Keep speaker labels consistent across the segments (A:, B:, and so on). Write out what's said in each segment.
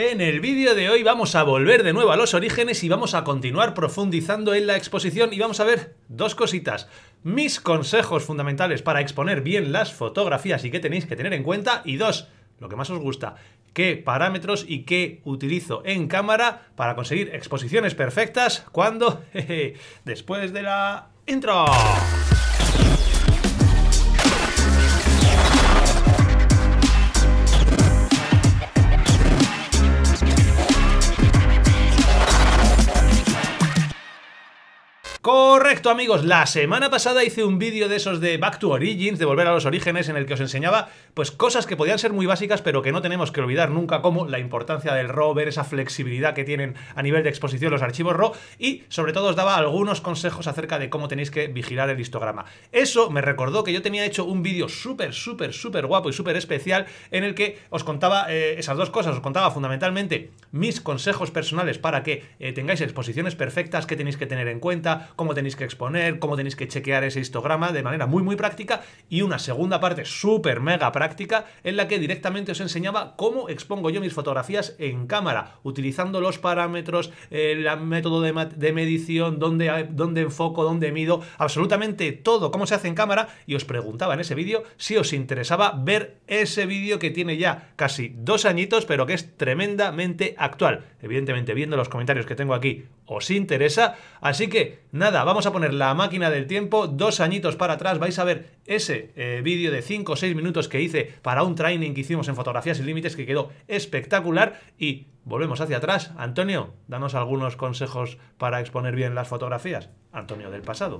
A: En el vídeo de hoy vamos a volver de nuevo a los orígenes y vamos a continuar profundizando en la exposición y vamos a ver dos cositas. Mis consejos fundamentales para exponer bien las fotografías y qué tenéis que tener en cuenta y dos, lo que más os gusta, qué parámetros y qué utilizo en cámara para conseguir exposiciones perfectas cuando... después de la intro. amigos, la semana pasada hice un vídeo de esos de Back to Origins, de volver a los orígenes, en el que os enseñaba pues cosas que podían ser muy básicas, pero que no tenemos que olvidar nunca, como la importancia del RAW, ver esa flexibilidad que tienen a nivel de exposición los archivos RAW, y sobre todo os daba algunos consejos acerca de cómo tenéis que vigilar el histograma. Eso me recordó que yo tenía hecho un vídeo súper, súper, súper guapo y súper especial en el que os contaba eh, esas dos cosas, os contaba fundamentalmente mis consejos personales para que eh, tengáis exposiciones perfectas, qué tenéis que tener en cuenta, cómo tenéis que cómo tenéis que chequear ese histograma de manera muy muy práctica y una segunda parte súper mega práctica en la que directamente os enseñaba cómo expongo yo mis fotografías en cámara, utilizando los parámetros, el método de, medición, dónde, dónde enfoco, dónde mido, absolutamente todo, cómo se hace en cámara y os preguntaba en ese vídeo si os interesaba ver ese vídeo que tiene ya casi dos añitos pero que es tremendamente actual. Evidentemente viendo los comentarios que tengo aquí os interesa, así que nada, vamos a la máquina del tiempo dos añitos para atrás. Vais a ver ese eh, vídeo de 5 o 6 minutos que hice para un training que hicimos en Fotografías y Límites que quedó espectacular. Y volvemos hacia atrás. Antonio, danos algunos consejos para exponer bien las fotografías. Antonio del pasado.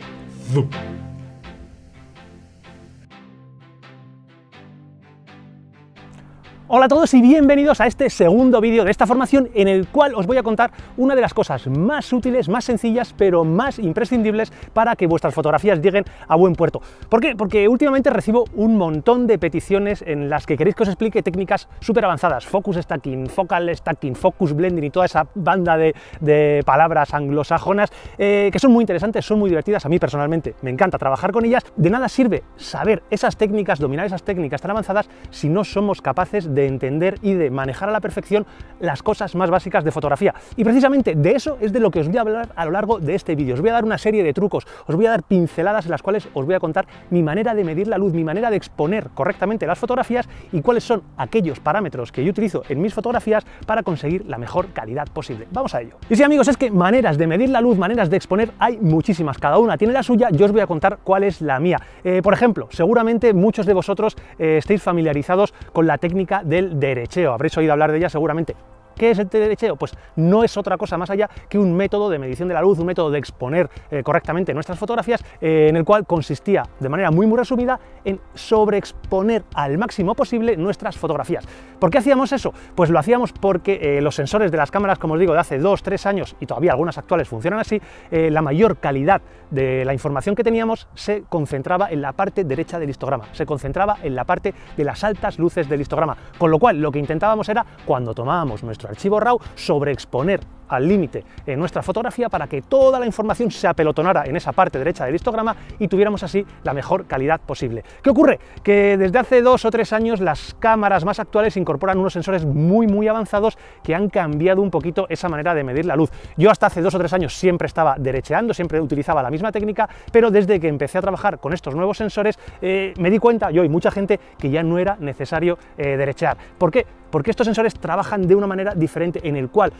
A: Hola a todos y bienvenidos a este segundo vídeo de esta formación en el cual os voy a contar una de las cosas más útiles, más sencillas, pero más imprescindibles para que vuestras fotografías lleguen a buen puerto. ¿Por qué? Porque últimamente recibo un montón de peticiones en las que queréis que os explique técnicas súper avanzadas, focus stacking, focal stacking, focus blending y toda esa banda de, palabras anglosajonas eh, que son muy interesantes, son muy divertidas, a mí personalmente me encanta trabajar con ellas. De nada sirve saber esas técnicas, dominar esas técnicas tan avanzadas si no somos capaces de de entender y de manejar a la perfección las cosas más básicas de fotografía. Y precisamente de eso es de lo que os voy a hablar a lo largo de este vídeo. Os voy a dar una serie de trucos, os voy a dar pinceladas en las cuales os voy a contar mi manera de medir la luz, mi manera de exponer correctamente las fotografías y cuáles son aquellos parámetros que yo utilizo en mis fotografías para conseguir la mejor calidad posible. Vamos a ello. Y sí amigos, es que maneras de medir la luz, maneras de exponer, hay muchísimas. Cada una tiene la suya, yo os voy a contar cuál es la mía. Eh, por ejemplo, seguramente muchos de vosotros eh, estéis familiarizados con la técnica del derecheo. Habréis oído hablar de ella seguramente ¿Qué es el telecheo? Oh, pues no es otra cosa más allá que un método de medición de la luz, un método de exponer eh, correctamente nuestras fotografías, eh, en el cual consistía, de manera muy muy resumida, en sobreexponer al máximo posible nuestras fotografías. ¿Por qué hacíamos eso? Pues lo hacíamos porque eh, los sensores de las cámaras, como os digo, de hace 2-3 años, y todavía algunas actuales funcionan así, la mayor calidad de la información que teníamos se concentraba en la parte derecha del histograma, se concentraba en la parte de las altas luces del histograma, con lo cual lo que intentábamos era, cuando tomábamos nuestro archivo RAW, exponer al límite en eh, nuestra fotografía para que toda la información se apelotonara en esa parte derecha del histograma y tuviéramos así la mejor calidad posible. ¿Qué ocurre? Que desde hace dos o tres años las cámaras más actuales incorporan unos sensores muy muy avanzados que han cambiado un poquito esa manera de medir la luz. Yo hasta hace dos o tres años siempre estaba derecheando, siempre utilizaba la misma técnica, pero desde que empecé a trabajar con estos nuevos sensores eh, me di cuenta, yo y mucha gente, que ya no era necesario eh, derechear. ¿Por qué? Porque estos sensores trabajan de una manera diferente en el cual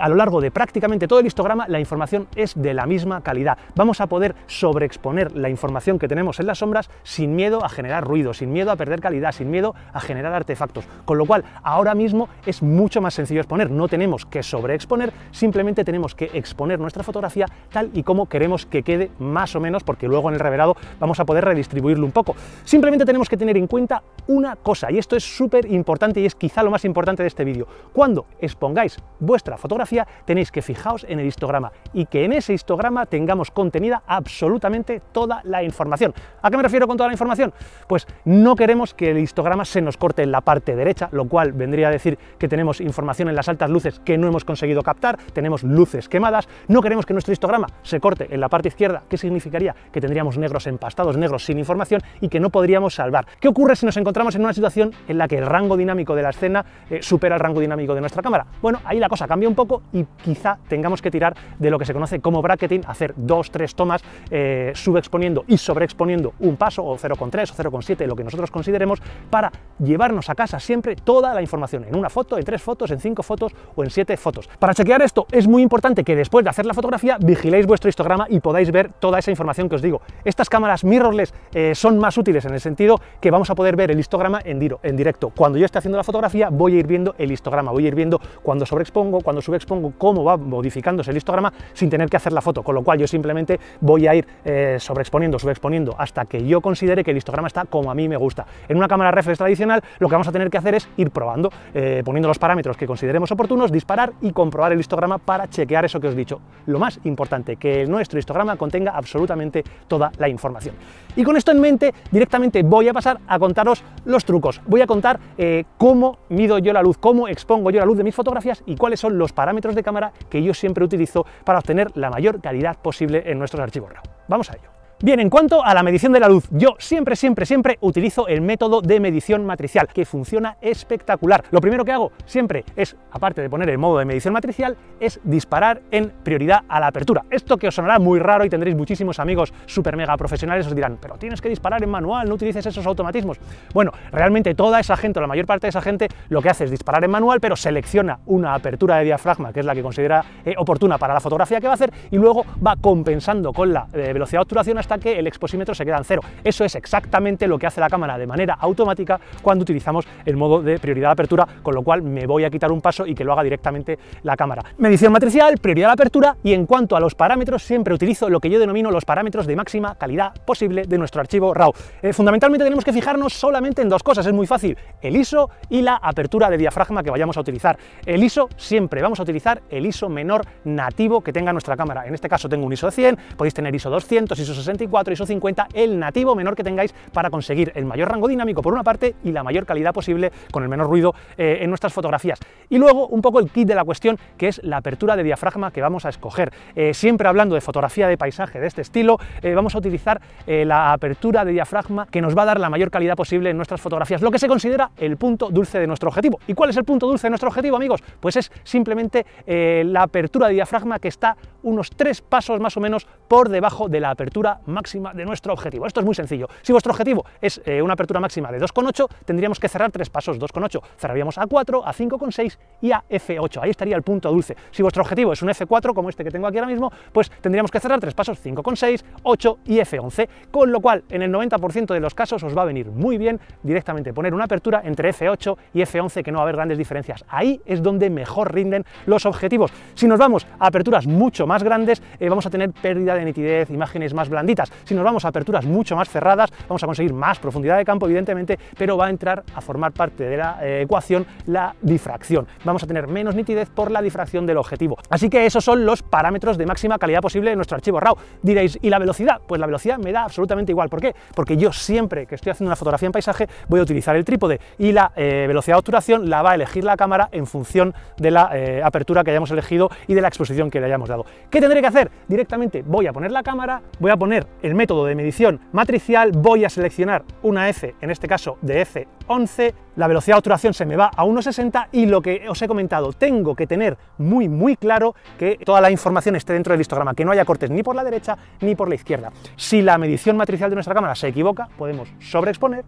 A: a lo largo de prácticamente todo el histograma, la información es de la misma calidad. Vamos a poder sobreexponer la información que tenemos en las sombras sin miedo a generar ruido, sin miedo a perder calidad, sin miedo a generar artefactos. Con lo cual, ahora mismo es mucho más sencillo exponer. No tenemos que sobreexponer, simplemente tenemos que exponer nuestra fotografía tal y como queremos que quede más o menos, porque luego en el revelado vamos a poder redistribuirlo un poco. Simplemente tenemos que tener en cuenta una cosa, y esto es súper importante y es quizá lo más importante de este vídeo. Cuando expongáis vuestra fotografía, tenéis que fijaos en el histograma y que en ese histograma tengamos contenida absolutamente toda la información. ¿A qué me refiero con toda la información? Pues no queremos que el histograma se nos corte en la parte derecha, lo cual vendría a decir que tenemos información en las altas luces que no hemos conseguido captar, tenemos luces quemadas, no queremos que nuestro histograma se corte en la parte izquierda, que significaría que tendríamos negros empastados, negros sin información y que no podríamos salvar. ¿Qué ocurre si nos encontramos en una situación en la que el rango dinámico de la escena eh, supera el rango dinámico de nuestra cámara? Bueno, ahí la cosa cambia un poco y quizá tengamos que tirar de lo que se conoce como bracketing, hacer dos, tres tomas eh, subexponiendo y sobreexponiendo un paso o 0,3 o 0,7, lo que nosotros consideremos, para llevarnos a casa siempre toda la información, en una foto, en tres fotos, en cinco fotos o en siete fotos. Para chequear esto es muy importante que después de hacer la fotografía vigiléis vuestro histograma y podáis ver toda esa información que os digo. Estas cámaras mirrorless eh, son más útiles en el sentido que vamos a poder ver el histograma en, en directo. Cuando yo esté haciendo la fotografía voy a ir viendo el histograma, voy a ir viendo cuando sobreexpongo, cuando subexpongo, cómo va modificándose el histograma sin tener que hacer la foto, con lo cual yo simplemente voy a ir sobreexponiendo eh, sobreexponiendo, subexponiendo, hasta que yo considere que el histograma está como a mí me gusta. En una cámara reflex tradicional lo que vamos a tener que hacer es ir probando, eh, poniendo los parámetros que consideremos oportunos, disparar y comprobar el histograma para chequear eso que os he dicho. Lo más importante, que nuestro histograma contenga absolutamente toda la información. Y con esto en mente, directamente voy a pasar a contaros los trucos. Voy a contar eh, cómo mido yo la luz, cómo expongo yo la luz de mis fotografías y cuáles son los parámetros de cámara que yo siempre utilizo para obtener la mayor calidad posible en nuestros archivos RAW. Vamos a ello. Bien, en cuanto a la medición de la luz, yo siempre, siempre, siempre utilizo el método de medición matricial, que funciona espectacular. Lo primero que hago siempre es, aparte de poner el modo de medición matricial, es disparar en prioridad a la apertura. Esto que os sonará muy raro y tendréis muchísimos amigos super mega profesionales, os dirán, pero tienes que disparar en manual, no utilices esos automatismos. Bueno, realmente toda esa gente, la mayor parte de esa gente, lo que hace es disparar en manual, pero selecciona una apertura de diafragma, que es la que considera eh, oportuna para la fotografía que va a hacer, y luego va compensando con la eh, velocidad de obturación hasta que el exposímetro se queda en cero. Eso es exactamente lo que hace la cámara de manera automática cuando utilizamos el modo de prioridad de apertura, con lo cual me voy a quitar un paso y que lo haga directamente la cámara. Medición matricial, prioridad de apertura y en cuanto a los parámetros siempre utilizo lo que yo denomino los parámetros de máxima calidad posible de nuestro archivo RAW. Eh, fundamentalmente tenemos que fijarnos solamente en dos cosas, es muy fácil, el ISO y la apertura de diafragma que vayamos a utilizar. El ISO siempre vamos a utilizar el ISO menor nativo que tenga nuestra cámara. En este caso tengo un ISO 100, podéis tener ISO 200, ISO 60, y ISO 50 el nativo menor que tengáis para conseguir el mayor rango dinámico por una parte y la mayor calidad posible con el menor ruido eh, en nuestras fotografías. Y luego un poco el kit de la cuestión que es la apertura de diafragma que vamos a escoger. Eh, siempre hablando de fotografía de paisaje de este estilo, eh, vamos a utilizar la apertura de diafragma que nos va a dar la mayor calidad posible en nuestras fotografías, lo que se considera el punto dulce de nuestro objetivo. ¿Y cuál es el punto dulce de nuestro objetivo, amigos? Pues es simplemente la apertura de diafragma que está unos tres pasos más o menos por debajo de la apertura máxima de nuestro objetivo. Esto es muy sencillo. Si vuestro objetivo es eh, una apertura máxima de 2,8, tendríamos que cerrar tres pasos, 2,8. Cerraríamos a 4, a 5,6 y a F8. Ahí estaría el punto dulce. Si vuestro objetivo es un F4, como este que tengo aquí ahora mismo, pues tendríamos que cerrar tres pasos, 5,6, 8 y F11. Con lo cual, en el 90% de los casos os va a venir muy bien directamente poner una apertura entre F8 y F11, que no va a haber grandes diferencias. Ahí es donde mejor rinden los objetivos. Si nos vamos a aperturas mucho más grandes, eh, vamos a tener pérdida de nitidez, imágenes más blanditas, si nos vamos a aperturas mucho más cerradas, vamos a conseguir más profundidad de campo, evidentemente, pero va a entrar a formar parte de la eh, ecuación la difracción. Vamos a tener menos nitidez por la difracción del objetivo. Así que esos son los parámetros de máxima calidad posible de nuestro archivo RAW. Diréis, ¿y la velocidad? Pues la velocidad me da absolutamente igual. ¿Por qué? Porque yo siempre que estoy haciendo una fotografía en paisaje voy a utilizar el trípode y la eh, velocidad de obturación la va a elegir la cámara en función de la eh, apertura que hayamos elegido y de la exposición que le hayamos dado. ¿Qué tendré que hacer? Directamente voy a poner la cámara, voy a poner el método de medición matricial, voy a seleccionar una F, en este caso de F11, la velocidad de obturación se me va a 1,60 y lo que os he comentado, tengo que tener muy muy claro que toda la información esté dentro del histograma, que no haya cortes ni por la derecha ni por la izquierda. Si la medición matricial de nuestra cámara se equivoca, podemos sobreexponer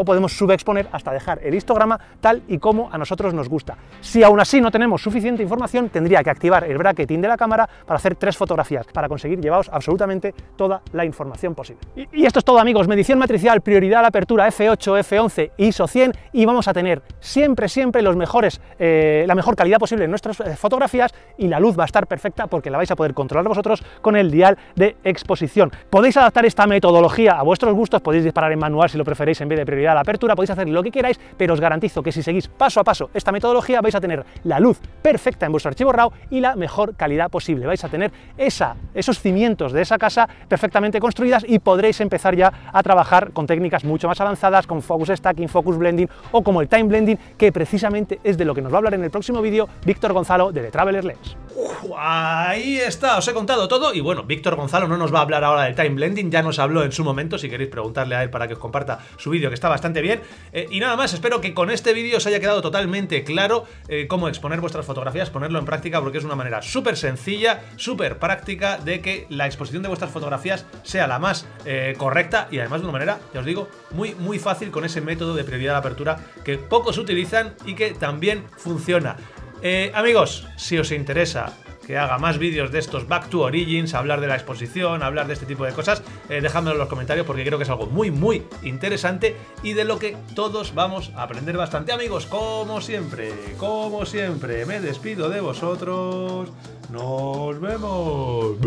A: o podemos subexponer hasta dejar el histograma tal y como a nosotros nos gusta. Si aún así no tenemos suficiente información, tendría que activar el bracketing de la cámara para hacer tres fotografías, para conseguir llevaros absolutamente toda la información posible. Y, esto es todo amigos, medición matricial, prioridad a apertura F8, F11, ISO 100 y vamos a tener siempre, siempre los mejores, eh, la mejor calidad posible en nuestras eh, fotografías y la luz va a estar perfecta porque la vais a poder controlar vosotros con el dial de exposición. Podéis adaptar esta metodología a vuestros gustos, podéis disparar en manual si lo preferéis en vez de prioridad la apertura, podéis hacer lo que queráis, pero os garantizo que si seguís paso a paso esta metodología vais a tener la luz perfecta en vuestro archivo RAW y la mejor calidad posible. Vais a tener esa, esos cimientos de esa casa perfectamente construidas y podréis empezar ya a trabajar con técnicas mucho más avanzadas, con Focus Stacking, Focus Blending o como el Time Blending, que precisamente es de lo que nos va a hablar en el próximo vídeo Víctor Gonzalo de The Traveler Lens. ahí está, os he contado todo y bueno, Víctor Gonzalo no nos va a hablar ahora del Time Blending, ya nos habló en su momento, si queréis preguntarle a él para que os comparta su vídeo que estaba bastante bien. Eh, y nada más, espero que con este vídeo os haya quedado totalmente claro eh, cómo exponer vuestras fotografías, ponerlo en práctica, porque es una manera súper sencilla, súper práctica de que la exposición de vuestras fotografías sea la más eh, correcta y además de una manera, ya os digo, muy, muy fácil con ese método de prioridad de apertura que pocos utilizan y que también funciona. amigos, si os interesa que haga más vídeos de estos Back to Origins, hablar de la exposición, hablar de este tipo de cosas, eh, en los comentarios porque creo que es algo muy, muy interesante y de lo que todos vamos a aprender bastante. Amigos, como siempre, como siempre, me despido de vosotros. Nos vemos.